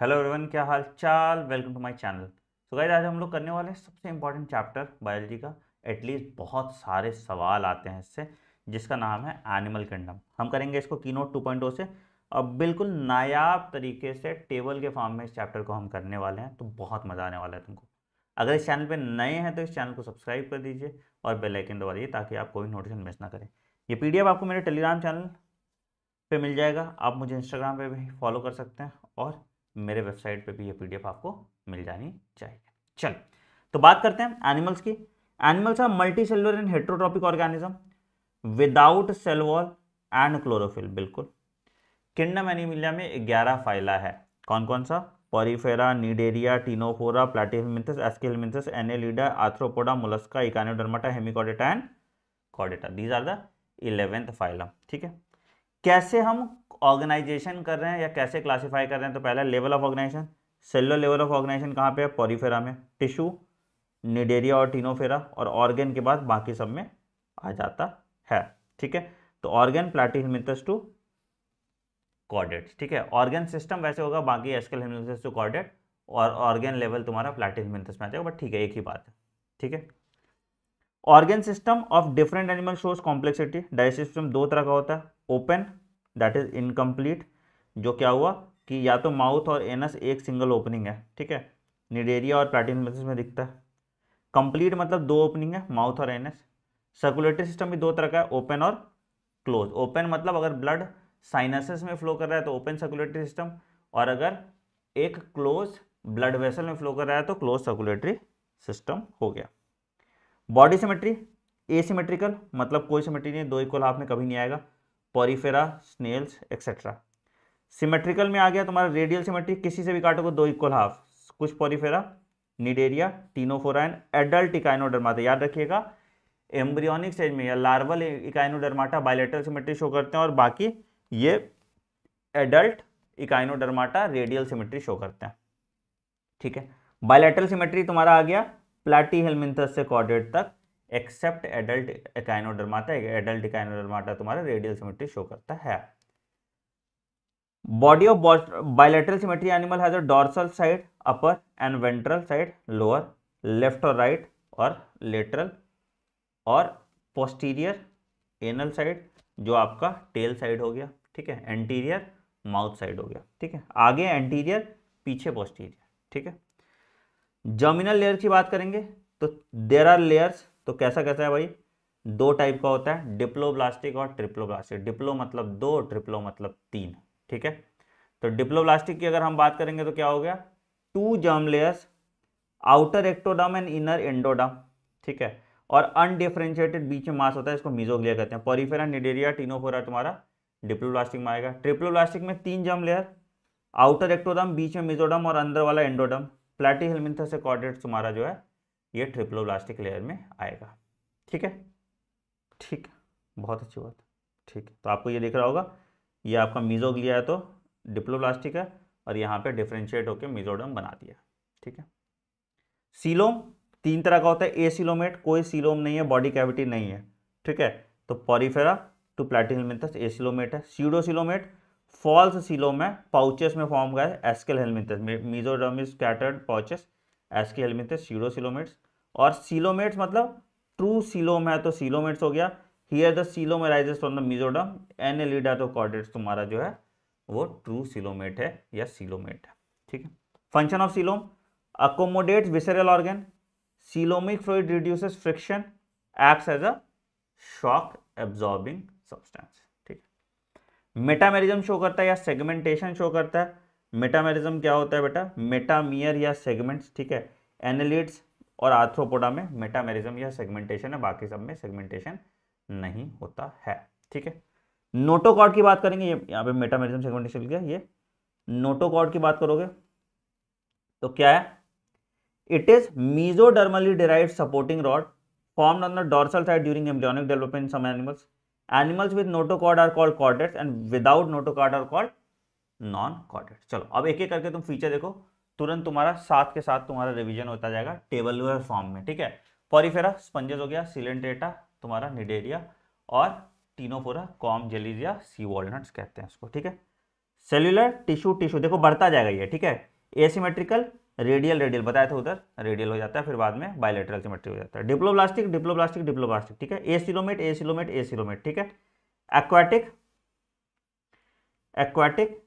hello everyone क्या हाल चाल welcome to my channel so guys आज हम लोग करने वाले हैं सबसे इम्पॉर्टेंट चैप्टर बायोलॉजी का एटलीस्ट बहुत सारे सवाल आते हैं इससे जिसका नाम है एनिमल किंगडम हम करेंगे इसको की नोट टू से और बिल्कुल नायाब तरीके से टेबल के फॉर्म में इस चैप्टर को हम करने वाले हैं तो बहुत मज़ा आने वाला है तुमको अगर इस चैनल पर नए हैं तो इस चैनल को सब्सक्राइब कर दीजिए और बेलाइकन दबा दीजिए ताकि आप कोई नोटिफिकेशन मिस ना करें ये पी आपको मेरे टेलीग्राम चैनल पर मिल जाएगा आप मुझे इंस्टाग्राम पर भी फॉलो कर सकते हैं और मेरे वेबसाइट पे भी ये पीडीएफ आपको मिल जानी चाहिए चल तो बात करते हैं एनिमल्स की animals are multi cellular and heterotrophic organism without cell wall and chlorophyll बिल्कुल किंडम एनिमिलिया में ग्यारह फाइला है कौन कौन सा porifera cnidaria ctenophora platyhelminthes aschelminthes annelida arthropoda mollusca echinodermata hemichordata and कॉडेटा these are the eleventh phylum ठीक है कैसे हम ऑर्गेनाइजेशन कर रहे हैं या कैसे क्लासीफाई कर रहे हैं तो पहला level of organisation cellular level of organisation कहाँ पे है पॉरीफेरा में टिश्यू निडेरिया और टीनोफेरा और ऑर्गेन के बाद बाकी सब में आ जाता है ठीक है तो ऑर्गेन हिमिथस टू कॉर्डेट ठीक है ऑर्गेन सिस्टम वैसे होगा बाकी एस्कल हिमिथस टू कॉर्डेट और ऑर्गेन लेवल तुम्हारा हिमिथस में आ जाएगा बट ठीक है एक ही बात है ठीक है organ system of different animal shows complexity digestive system दो तरह का होता है ओपन दैट इज़ इनकम्प्लीट जो क्या हुआ कि या तो माउथ और एनस एक सिंगल ओपनिंग है ठीक है निडेरिया और प्लाटिनमेसिस में दिखता है कंप्लीट मतलब दो ओपनिंग है माउथ और एनस सर्कुलेटरी सिस्टम भी दो तरह का है ओपन और क्लोज ओपन मतलब अगर ब्लड साइनसेस में फ्लो कर रहा है तो ओपन सर्कुलेटरी सिस्टम और अगर एक क्लोज ब्लड वेसल में फ्लो कर रहा है तो क्लोज सर्कुलेटरी सिस्टम हो गया बॉडी सिमेट्री एसिमेट्रिकल मतलब कोई सिमेट्री नहीं दो इक्वल हाफ में कभी नहीं आएगा पॉरीफेरा स्नेल्स एक्सेट्रा सिमेट्रिकल में आ गया तुम्हारा रेडियल सिमेट्रिक किसी से भी को तो दो इक्वल हाफ कुछ porifera cnidaria ctenophora in adult echinodermata याद रखिएगा एम्ब्रियोनिक स्टेज में या larval echinodermata bilateral symmetry show करते हैं और बाकी ये adult echinodermata radial symmetry show करते हैं ठीक है बायोलेटल सिमेट्री तुम्हारा आ गया प्लाटी हेलमिंथस से कॉर्डेट तक except adult echinodermata adult echinodermata तुम्हारा रेडियल सिमेट्री शो करता है body of bilateral symmetry animal has a dorsal side upper and ventral side lower left और राइट और लेटरल और पोस्टीरियर एनल साइड जो आपका टेल साइड हो गया ठीक है एंटीरियर माउथ साइड हो गया ठीक है आगे एंटीरियर पीछे पोस्टीरियर ठीक है जर्मिनल लेयर की बात करेंगे तो देर आर लेयर्स तो कैसा कैसा है भाई दो टाइप का होता है डिप्लोब्लास्टिक और ट्रिप्लोब्लास्टिक डिप्लो मतलब दो ट्रिप्लो मतलब तीन ठीक है तो डिप्लोब्लास्टिक की अगर हम बात करेंगे तो क्या हो गया two germ layers outer ectoderm and inner endoderm ठीक है और अनडिफ्रेंशिएटेड बीच में मास होता है इसको मिजोग्लिया कहते हैं पॉरीफेरा निडेरिया टीनोफोरा तुम्हारा डिप्लोब्लास्टिक में आएगा ट्रिप्लोब्लास्टिक में तीन जर्म लेयर आउटर एक्टोडम बीच में मिजोडम और अंदर वाला एंडोडम प्लेटी हेलमिंथस से कॉर्डेट तुम्हारा जो है ये ट्रिपलोब्लास्टिक लेयर में आएगा ठीक है ठीक बहुत अच्छी बात ठीक तो आपको ये दिख रहा होगा ये आपका लिया है तो डिप्लोब्लास्टिक है और यहाँ पे डिफ्रेंशिएट होकर मीजोडम बना दिया ठीक है सीलोम तीन तरह का होता है ए सीलोमेट कोई सीलोम नहीं है बॉडी कैविटी नहीं है ठीक है तो porifera to platyhelminthes acoelomate है सीडो सीलोमेट फॉल्स सीलोम है पाउचेस में फॉर्म का है aschelminthes mesoderm is scattered pouches aschelminthes pseudo coelomates और सीलोमेट्स मतलब ट्रू सीलोम है तो सीलोमेट्स हो गया here the coelom arises from the mesoderm annelida तो कॉर्डेट्स तुम्हारा जो है वो ट्रू सीलोमेट है या सीलोमेट है ठीक है function of coelom accommodate visceral organ coelomic fluid reduce friction acts as a shock absorbing substance ठीक है मेटामेरिज्म शो करता है या सेगमेंटेशन शो करता है मेटामेरिज्म क्या होता है बेटा मेटामियर या सेगमेंट्स ठीक है एनालिट्स और आर्थ्रोपोडा में मेटामेरिज्म या सेगमेंटेशन है बाकी सब में सेगमेंटेशन नहीं होता है ठीक है नोटोकॉड की बात करेंगे ये यहाँ पे मेटामेरिज्म सेगमेंटेशन क्या ये नोटोकॉड की बात करोगे तो क्या है it is mesodermally derive supporting rod form on the dorsal side during embryonic development some animals animals with notochord are called chordates and without notochord are called non chordate चलो अब एक एक करके तुम फीचर देखो तुरंत तुम्हारा साथ के साथ तुम्हारा रिविजन होता जाएगा टेबल फॉर्म में ठीक है पॉरीफेरा स्पंजेस हो गया सिलेंट्रेटा तुम्हारा निडेरिया और ctenophora comb jellies sea walnuts कहते हैं इसको ठीक है सेल्युलर टिश्यू टिश्यू देखो बढ़ता जाएगा ये ठीक है एसीमेट्रिकल रेडियल रेडियल बताया था उधर रेडियल हो जाता है फिर बाद में बायोलेटरल सिमेट्रिक हो जाता है डिप्लोब्लास्टिक डिप्लोब्लास्टिक डिप्लोब्लास्टिक ठीक है एसिलोमेट एसिलोमेट एसिलोमेट ठीक है एक्वाटिक एक्वाटिक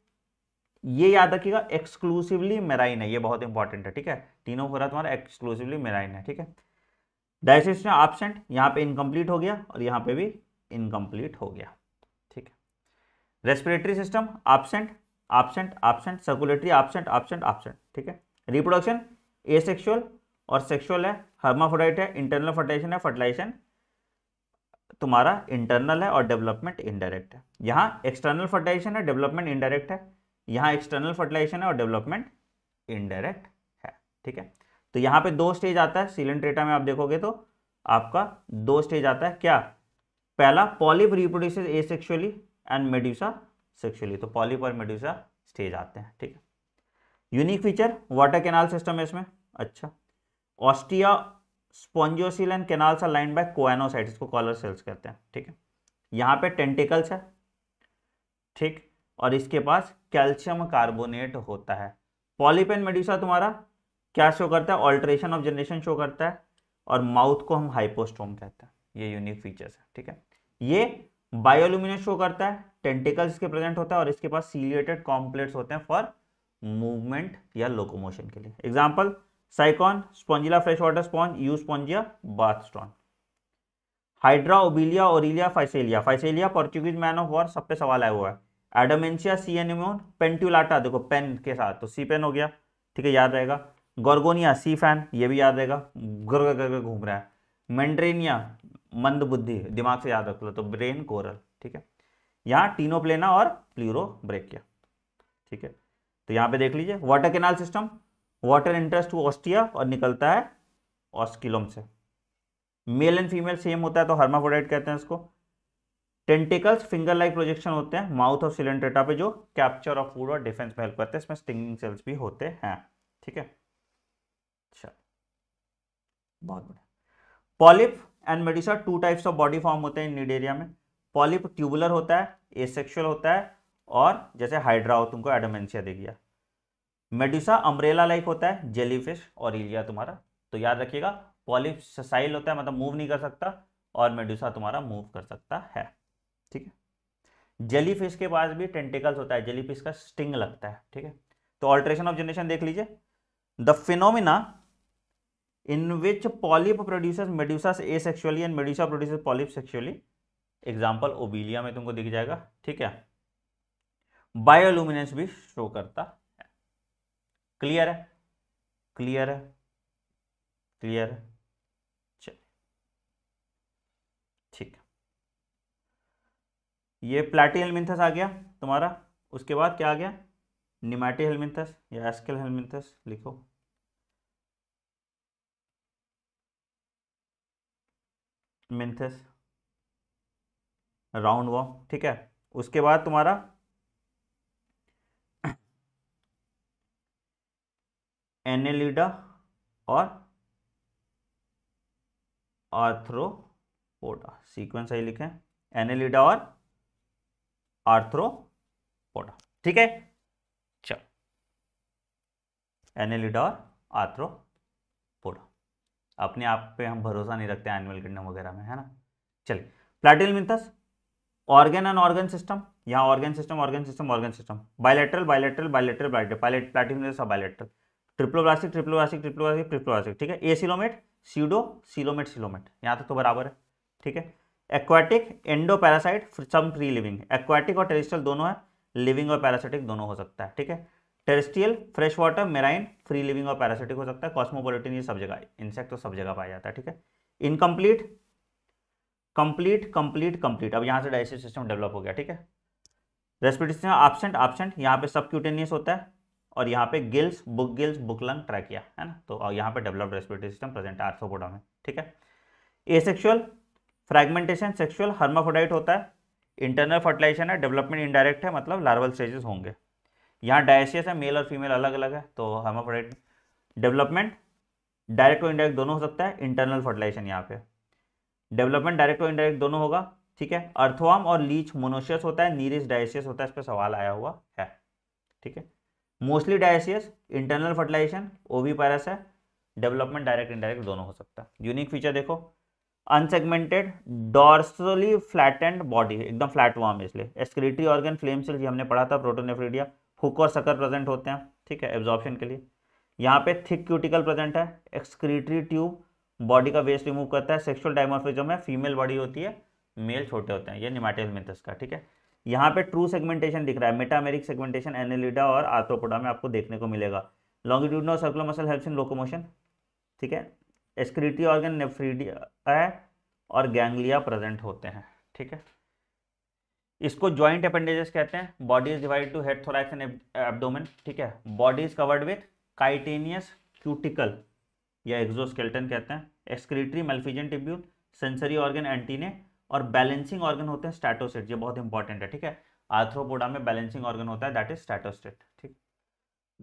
ये याद रखिएगा एक्सक्लूसिवली मेराइन है ये बहुत इंपॉर्टेंट है ठीक है तीनों हो रहा तुम्हारा एक्सक्लूसिवली मेराइन है ठीक है डायसिस में ऑप्शेंट यहाँ पे इनकम्प्लीट हो गया और यहाँ पे भी इनकम्प्लीट हो गया ठीक है respiratory system absent absent absent circulatory absent absent absent ठीक है रिप्रोडक्शन ए सेक्शुअल और सेक्शुअल है हर्माफोडाइट है इंटरनल फर्टिलाइजेशन है फर्टिलाइजेशन तुम्हारा इंटरनल है और डेवलपमेंट इनडायरेक्ट है यहाँ एक्सटर्नल फर्टिलाइजेशन है डेवलपमेंट इनडायरेक्ट है यहाँ एक्सटर्नल फर्टिलाइजेशन है और डेवलपमेंट इनडायरेक्ट है ठीक है तो यहाँ पे दो स्टेज आता है सिलेंट्रेटा में आप देखोगे तो आपका दो स्टेज आता है क्या पहला polyp reproduce sexually and medusa sexually तो पॉलिप और मेड्यूसा स्टेज आते हैं ठीक है unique feature water canal system है इसमें अच्छा ostia spongocoel and canals are line by choanocyte इसको कॉलर सेल्स कहते हैं ठीक है यहाँ पे टेंटिकल्स है ठीक और इसके पास कैल्शियम कार्बोनेट होता है पॉलीपेन मेडिसा तुम्हारा क्या शो करता है ऑल्ट्रेशन ऑफ जनरेशन शो करता है और माउथ को हम हाइपोस्टोम कहते हैं ये यूनिक फीचर्स है ठीक है ये बायोलुमिनेट शो करता है टेंटिकल्स इसके प्रेजेंट होता है और इसके पास सीलिएटेड कॉम्प्लेट्स होते हैं फॉर मूवमेंट या लोकोमोशन के लिए example sycon spongilla fresh water sponge euspongia bath स्टॉन hydra obelia aurelia physalia physalia Portuguese man of war सब पे सवाल आया हुआ है एडोमेंशिया सी एनिमोन पेंट्यूलाटा देखो पेन के साथ तो सी पेन हो गया ठीक है याद रहेगा गोरगोनिया सी फैन ये भी याद रहेगा गुर घूम रहा है मेंड्रेनिया मंद बुद्धि दिमाग से याद रख लो तो ब्रेन कोरल ठीक है यहाँ टीनोप्लेना और प्लूरो ब्रेकिया ठीक है तो यहाँ पे देख लीजिए water canal system water enters to ostia और निकलता है ऑस्किलोम से मेल एंड फीमेल सेम होता है तो हर्माफोडाइट कहते हैं इसको टेंटिकल्स फिंगर लाइक प्रोजेक्शन होते हैं माउथ और सिलेंड्रेटा पे जो कैप्चर ऑफ फूड और डिफेंस में हेल्प करते हैं इसमें स्टिंगिंग सेल्स भी होते हैं ठीक है अच्छा बहुत बढ़िया polyp and medusa two types of body form होते हैं नीड एरिया में पॉलिप ट्यूबुलर होता है एसेक्सुअल होता है और जैसे हाइड्रा हो तुमको एडोमेंसिया दे दिया मेडिसा अम्ब्रेला लाइक होता है जेलीफिश और इलिया तुम्हारा तो याद रखिएगा पॉलिप ससाइल होता है मतलब मूव नहीं कर सकता और मेडिसा तुम्हारा मूव कर सकता है ठीक है जेली फिश के पास भी टेंटिकल्स होता है जेली फिश का स्टिंग लगता है ठीक है तो ऑल्ट्रेशन ऑफ जनरेशन देख लीजिए the phenomena in which polyp produces medusa asexually and medusa produces polyp sexually example obelia में तुमको दिख जाएगा ठीक है बायोलूमिनेंस भी शो करता है क्लियर है क्लियर है क्लियर है ये प्लाटी हेलमिंथस आ गया तुम्हारा उसके बाद क्या आ गया निमाटी हेलमिंथस या एस्केल हेलमिंथस लिखो मिंथस राउंड वॉम ठीक है उसके बाद तुम्हारा एनेलिडा और आर्थ्रोपोडा सीक्वेंस सही लिखें एनेलिडा और आर्थ्रोपोडा ठीक है चलो एनेलिड और आर्थ्रोपोडा अपने आप पे हम भरोसा नहीं रखते एनिमल किंगडम वगैरह में है ना चलिए platyhelminthes organ and organ system यहाँ organ system organ system organ system bilateral bilateral bilateral bilateral platyhelminthes और bilateral triploblastic triploblastic triploblastic triploblastic ठीक है acoelomate pseudo coelomate coelomate यहाँ तक तो बराबर है ठीक है aquatic endo parasite some free living aquatic और टेरिस्टियल दोनों है लिविंग और पैरासाइटिक दोनों हो सकता है ठीक है terrestrial fresh water marine free living और पैरासिटिक हो सकता है कॉस्मोपोलिटिन ये सब जगह इंसेक्ट तो सब जगह पाया जाता है ठीक है इनकम्प्लीट कंप्लीट कंप्लीट कंप्लीट अब यहाँ से डाइजेस्टिव सिस्टम डेवलप हो गया ठीक है रेस्पिरेटरी सिस्टम एबसेंट एबसेंट यहाँ पे सब क्यूटेनियस होता है और यहाँ पे gills book gills book lung trachea है ना तो यहाँ पे developed respiratory system present arthropoda में ठीक है एसेक्सुअल फ्रेगमेंटेशन सेक्सुअल हर्माफोडाइट होता है इंटरनल फर्टिलाइजेशन है डेवलपमेंट इनडायरेक्ट है मतलब लार्वल स्टेजेस होंगे यहाँ डायसियस है मेल और फीमेल अलग अलग है तो हर्माफोडाइट डेवलपमेंट डायरेक्ट और इंडायरेक्ट दोनों हो सकता है इंटरनल फर्टिलाइजेशन यहाँ पे डेवलपमेंट डायरेक्ट और इंडायरेक्ट दोनों होगा ठीक है अर्थवाम और लीच मोनोशियस होता है नीरिस डायसियस होता है इस पर सवाल आया हुआ है ठीक है मोस्टली डायसियस इंटरनल फर्टिलाइजेशन ओवी पैरस है डेवलपमेंट डायरेक्ट इंडायरेक्ट दोनों हो सकता है यूनिक फीचर देखो अनसेगमेंटेड डॉर्सली फ्लैटेंड बॉडी एकदम फ्लैट वॉर्म है इसलिए एक्सक्रीटरी ऑर्गन फ्लेम सेल ये हमने पढ़ा था प्रोटोनेफ्रीडिया हुक और सकर प्रेजेंट होते हैं ठीक है एब्जॉर्प्शन के लिए यहाँ पे थिक क्यूटिकल प्रेजेंट है एक्सक्रीटरी ट्यूब बॉडी का वेस्ट रिमूव करता है सेक्सुअल डायमोफिजम है फीमेल बॉडी होती है मेल छोटे होते हैं ये निमाटेल मिथस का ठीक है यहाँ पे ट्रू सेगमेंटेशन दिख रहा है मेटामेरिक सेगमेंटेशन एनेलिडा और आर्थ्रोपोडा में आपको देखने को मिलेगा longitudinal circular muscle helps in locomotion ठीक है एक्सक्रीटी ऑर्गन नेफ्रीडिया और गैंग्लिया प्रेजेंट होते हैं ठीक है इसको ज्वाइंट अपेंडेजेस कहते हैं body is divide to head thorax and abdomen ठीक है body is covered with chitinous cuticle या एक्सोस्केल्टन कहते हैं excretory Malpighian tubule sensory organ antennae और बैलेंसिंग ऑर्गन होते हैं स्टैटोसिट ये बहुत इंपॉर्टेंट है ठीक है आर्थ्रोपोडा में बैलेंसिंग ऑर्गन होता है दैट इज स्टैटोसिट ठीक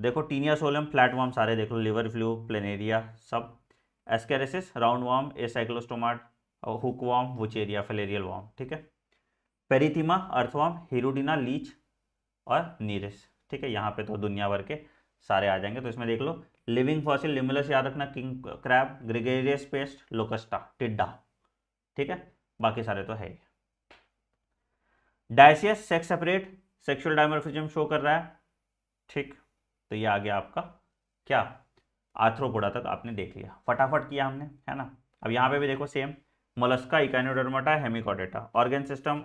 देखो टीनिया सोलम प्लेटफॉर्म सारे देख लो लिवर फ्लू प्लेनेरिया सब Ascaris round worm Ancylostoma hook worm एरिया फलेरियल वॉर्म ठीक है पेरिथिमा अर्थवॉर्म हीरोडिना लीच और नीरिस ठीक है यहाँ पे तो दुनिया भर के सारे आ जाएंगे तो इसमें देख लो लिविंग फॉसिल लिमुलस याद रखना king crab gregarious pest Locusta टिड्डा ठीक है बाकी सारे तो है dioecious sex separate sexual dimorphism show कर रहा है ठीक तो ये आ गया आपका क्या आर्थ्रोपोडा तक आपने देख लिया फटाफट किया हमने है ना अब यहाँ पे भी देखो same Mollusca Echinodermata Hemichordata organ system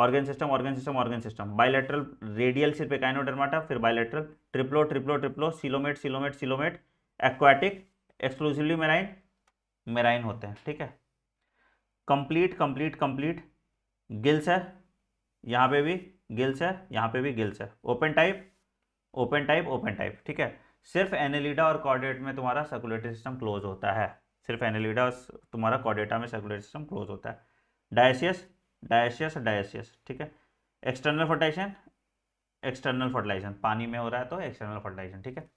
organ system organ system organ system bilateral radial सिर्फ इकानोडर्माटा फिर bilateral triplo triplo triplo coelomate coelomate coelomate aquatic exclusively marine marine होते हैं ठीक है कंप्लीट कंप्लीट कंप्लीट गिल्स है यहाँ पे भी गिल्स है यहाँ पे भी गिल्स है open type open type open type ठीक है सिर्फ एनेलिडा और कॉर्डेट में तुम्हारा सर्कुलेटरी सिस्टम क्लोज होता है सिर्फ एनेलिडा और तुम्हारा कॉर्डेटा में सर्कुलेटरी सिस्टम क्लोज होता है डायसियस डायसियस डायसियस ठीक है एक्सटर्नल फर्टिलाइजेशन एक्सटर्नल फर्टिलाइजेशन पानी में हो रहा है तो एक्सटर्नल फर्टिलाइजेशन ठीक है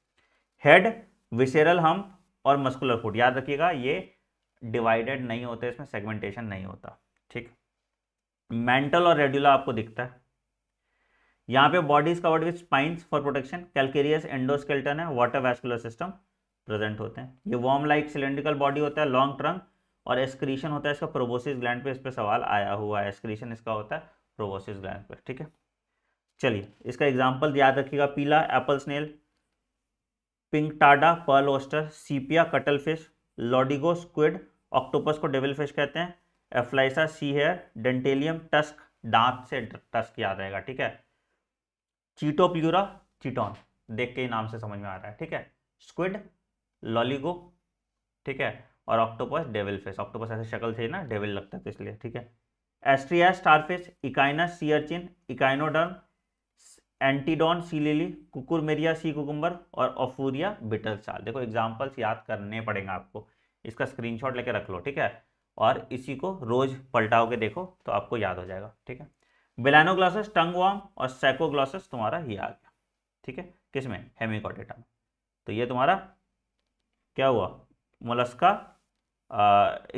हेड विसेरल हम और मस्कुलर फूड याद रखिएगा ये डिवाइडेड नहीं होते इसमें सेगमेंटेशन नहीं होता ठीक मेंटल और रेडुला आपको दिखता है यहाँ पे body's covered with spines for protection calcareous endoskeleton है वाटर वैस्कुलर सिस्टम प्रेजेंट होते हैं ये वॉर्म लाइक सिलेंड्रिकल बॉडी होता है लॉन्ग ट्रंक और एस्क्रीशन होता है इसका प्रोबोसिस ग्लैंड पे इस पर सवाल आया हुआ है एस्क्रीशन इसका होता है प्रोबोसिस ग्लैंड पर ठीक है चलिए इसका एग्जाम्पल याद रखिएगा Pila apple snail Pinctada pearl oyster Sepia cuttlefish Loligo squid octopus को डेविल फिश कहते हैं Aplysia sea hare Dentalium tusk दांत से टस्क याद रहेगा ठीक है चीटोप्यूरा चिटोन देख के नाम से समझ में आ रहा है ठीक है स्क्विड लॉलीगो ठीक है और ऑक्टोपस डेविल फेस ऑक्टोपस ऐसे शक्ल से ना डेविल लगता है तो इसलिए ठीक है एस्ट्रिया स्टारफिश इकाइना sea urchin echinoderm Antedon sea lily Cucumaria sea cucumber और ऑफूरिया बिटल साल देखो एग्जाम्पल्स याद करने पड़ेंगे आपको इसका स्क्रीनशॉट लेके रख लो ठीक है और इसी को रोज पलटाओ के देखो तो आपको याद हो जाएगा ठीक है बेलानोग्लासस टंग वॉर्म और सैकोग्लासस तुम्हारा ये आ गया ठीक है किसमें हेमिकॉटेटा में तो ये तुम्हारा क्या हुआ मोलस्का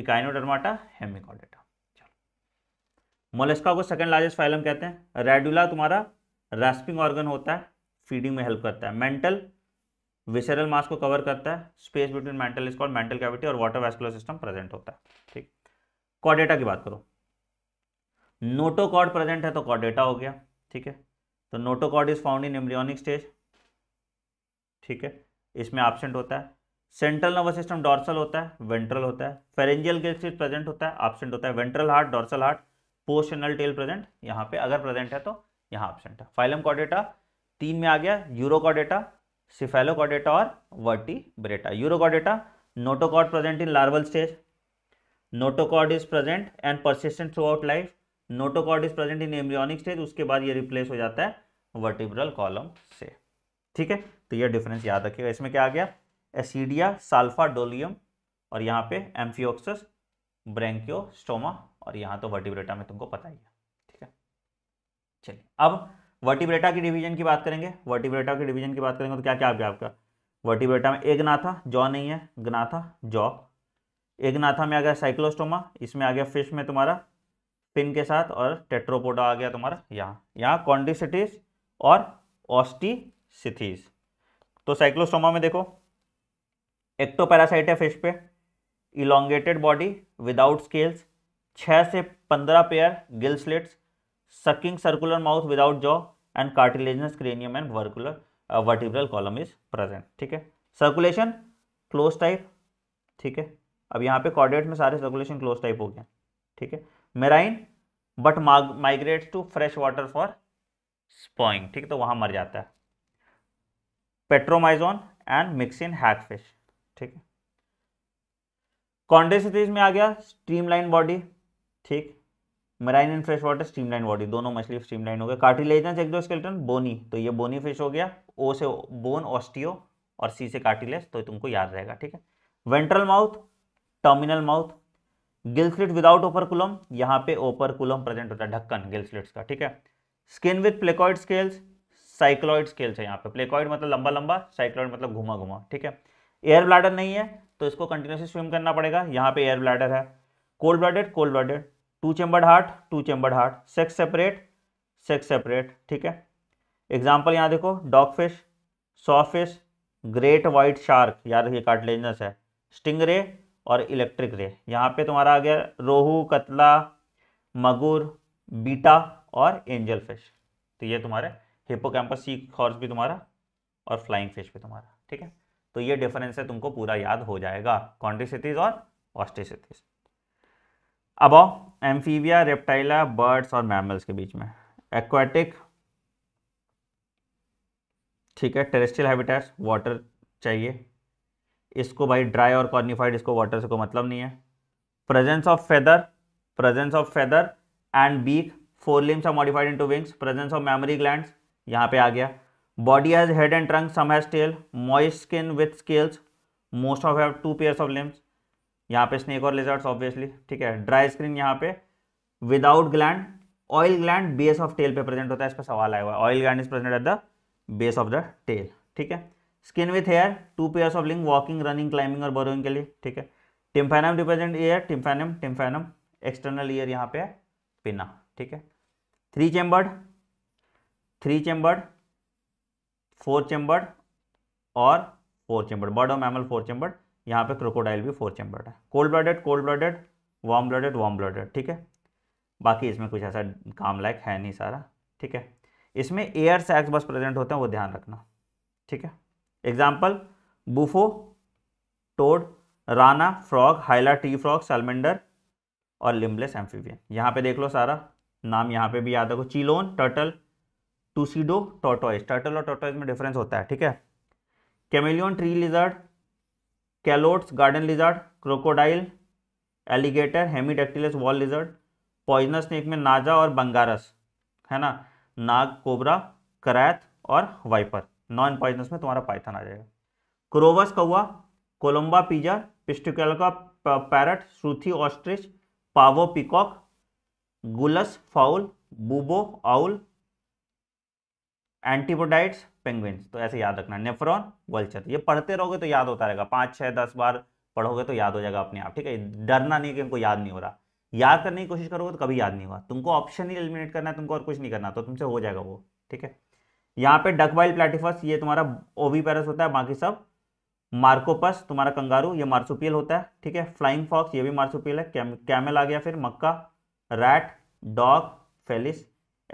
इकाइनोडर्माटा हेमिकॉटेटा चलो मोलस्का को सेकेंड लार्जेस्ट फाइलम कहते हैं रेडुला तुम्हारा रेस्पिंग ऑर्गन होता है फीडिंग में हेल्प करता है मेंटल विसरल मास को कवर करता है space between mantle is called mantle cavity और वाटर वेस्कुलर सिस्टम प्रेजेंट होता है ठीक कॉडेटा की बात करो नोटोकॉड प्रेजेंट है तो कॉडेटा हो गया ठीक है तो notochord is found in embryonic stage ठीक है इसमें एबसेंट होता है सेंट्रल नर्वस सिस्टम डॉर्सल होता है वेंट्रल होता है फेरेंजियल गिल्स प्रेजेंट होता है एबसेंट होता है ventral heart dorsal heart postanal tail present यहाँ पे अगर प्रेजेंट है तो यहाँ एबसेंट है फाइलम कॉडेटा तीन में आ गया सिफेलो कॉडेटा और verte Vertebrata Urochordata notochord present in larval stage notochord is present and persistent throughout life notochord is present in embryonic stage उसके बाद ये रिप्लेस हो जाता है वर्टिब्रल कॉलम से ठीक है तो ये डिफरेंस याद रखिएगा इसमें क्या आ गया एसिडिया डोलियम और यहाँ पे एम्फियोक्सस ब्रैंकियोस्टोमा और यहाँ तो वर्टिब्रेटा में तुमको पता ही है ठीक है चलिए अब वर्टिब्रेटा की डिवीजन की बात करेंगे वर्टिब्रेटा की डिवीजन की बात करेंगे तो क्या क्या आ गया आपका वर्टिब्रेटा में एक नाथा जॉ नहीं है ग्नाथा जॉ एक नाथा में आ गया साइक्लोस्टोमा इसमें आ गया फिश में तुम्हारा पिन के साथ और टेट्रोपोडा आ गया तुम्हारा यहाँ यहाँ कॉन्डिसिटीज और ऑस्टिसिथीज तो साइक्लोस्टोमा में देखो एक्टोपैरासाइट है फिश पे इलोंगेटेड बॉडी विदाउट स्केल्स छः से पंद्रह pair gill slits sucking circular mouth without jaw and cartilaginous cranium and वर्कुलर वर्टिब्रल कॉलम इज प्रेजेंट ठीक है सर्कुलेशन क्लोज टाइप ठीक है अब यहाँ पे कॉर्डिनेट में सारे सर्कुलेशन क्लोज टाइप हो गए ठीक है marine but migrates to fresh water for spawning ठीक है तो वहां मर जाता है पेट्रोमाइजोन एंड मिक्सिन हैकफिश ठीक है कॉन्डेसिटीज में आ गया स्ट्रीमलाइन बॉडी ठीक marine and fresh water streamline body दोनों मछली स्ट्रीमलाइन हो गए दो स्केल्टन बोनी तो ये बोनी फिश हो गया ओ से बोन ऑस्टियो और सी से कार्टिलेज तो तुमको याद रहेगा ठीक है ventral mouth terminal mouth gill slit without operculum यहाँ पे ओपरकुलम प्रेजेंट होता है ढक्कन गिल्सलिट्स का ठीक है skin with placoid scales cycloid scales है यहाँ पे प्लेकॉइड मतलब लंबा लंबा साइक्लॉइड मतलब घुमा घुमा ठीक है एयर ब्लाडर नहीं है तो इसको कंटिन्यूसली स्विम करना पड़ेगा यहाँ पे एयर ब्लाडर है cold blooded cold blooded two chambered heart two chambered heart sex separate sex separate ठीक है एग्जाम्पल यहाँ देखो dog fish saw fish great white shark यार ये कार्टलेजनस है स्टिंगरे और इलेक्ट्रिक रे यहाँ पे तुम्हारा आ गया रोहू कतला मगुर बीटा और एंजल फिश तो ये तुम्हारे कैंपस सी हॉर्स भी तुम्हारा और फ्लाइंग फिश भी तुम्हारा ठीक है तो ये डिफरेंस है तुमको पूरा याद हो जाएगा कॉन्ट्रीसिटीज और ऑस्ट्रीसिटीज अब आओ एम्फीविया रेप्टाइला बर्ड्स और मैमल्स के बीच में एक्वाटिक ठीक है टेरेस्ट्रियल हैबिटेट्स वाटर चाहिए इसको भाई ड्राई और कॉर्निफाइड इसको वाटर से कोई मतलब नहीं है presence of feather presence of feather and beak fore limbs are modified into wings presence of mammary gland यहाँ पे आ गया body has head and trunk some has tail moist skin with scales most of have two pairs of limbs यहाँ पे snake और lizards obviously ठीक है dry skin यहाँ पे without gland oil gland base of tail पे present होता है इस पर सवाल आया हुआ है oil gland is present at the base of the tail ठीक है skin with hair two pairs of limb walking running climbing और बोरोइंग के लिए ठीक है tympanum represent ear tympanum tympanum external ear यहाँ पे है पिना ठीक है three chambered three chambered four chambered और four chambered bird of mammal four chambered यहाँ पे क्रोकोडाइल भी फोर चैम्बर्ड है cold blooded cold blooded warm blooded warm blooded ठीक है बाकी इसमें कुछ ऐसा काम लायक है नहीं सारा ठीक है इसमें एयर सैक्स बस प्रेजेंट होते हैं वो ध्यान रखना ठीक है example Bufo toad Rana frog Hyla tree frog salamander और लिम्बलेस एम्फीवियन यहाँ पे देख लो सारा नाम यहाँ पे भी याद रखो Chelone turtle Testudo tortoise turtle और टोटोइस में डिफरेंस होता है ठीक है chameleon tree lizard Calotes garden lizard crocodile alligator Hemidactylus wall lizard poisonous snake में नाजा और बंगारस है ना नाग कोबरा करैत और वाइपर नॉन पॉइजनस में तुम्हारा पाइथन आ जाएगा क्रोवस कौआ कोलम्बा पिजर पिस्टिकल का parrot Struthio ostrich Pavo peacock Gallus fowl Bubo owl Aptenodytes penguins तो ऐसे याद रखना नेफ्रॉन वल्चर ये पढ़ते रहोगे तो याद होता रहेगा पाँच छः दस बार पढ़ोगे तो याद हो जाएगा अपने आप ठीक है डरना नहीं कि हमको याद नहीं हो रहा याद करने की कोशिश करोगे तो कभी याद नहीं होगा तुमको ऑप्शन ही एलिमिनेट करना है तुमको और कुछ नहीं करना तो तुमसे हो जाएगा वो ठीक है यहाँ पे डकवाइल प्लेटिफस ये तुम्हारा ओवी पैरस होता है बाकी सब मार्कोपस तुम्हारा कंगारू ये मार्सुपियल होता है ठीक है फ्लाइंग फॉक्स ये भी मार्सुपियल है कैमल आ गया फिर Macaca rat dog Felis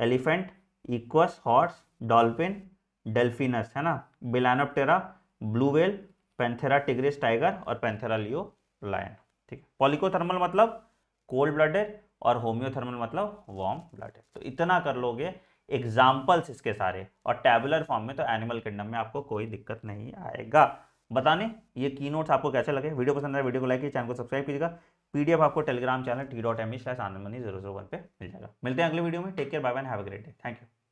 elephant Equus horse dolphin Delphinus है ना Balaenoptera blue whale Panthera tigris tiger और पेंथेरा लियो लायन ठीक है पॉलिकोथर्मल मतलब कोल्ड ब्लडेड और होम्योथर्मल मतलब वार्म ब्लडेड तो इतना कर लोगे एग्जाम्पल्स इसके सारे और टेबुलर फॉर्म में तो एनिमल किंगडम में आपको कोई दिक्कत नहीं आएगा बताने ये की नोट्स आपको कैसे लगे वीडियो पसंद आए तो वीडियो को लाइक कीजिए चैनल को सब्सक्राइब कीजिएगा पीडीएफ आपको Telegram channel T dot M E slash Anandmani zero zero one पर मिल जाएगा मिलते हैं अगले वीडियो में take care bye bye have a great day thank you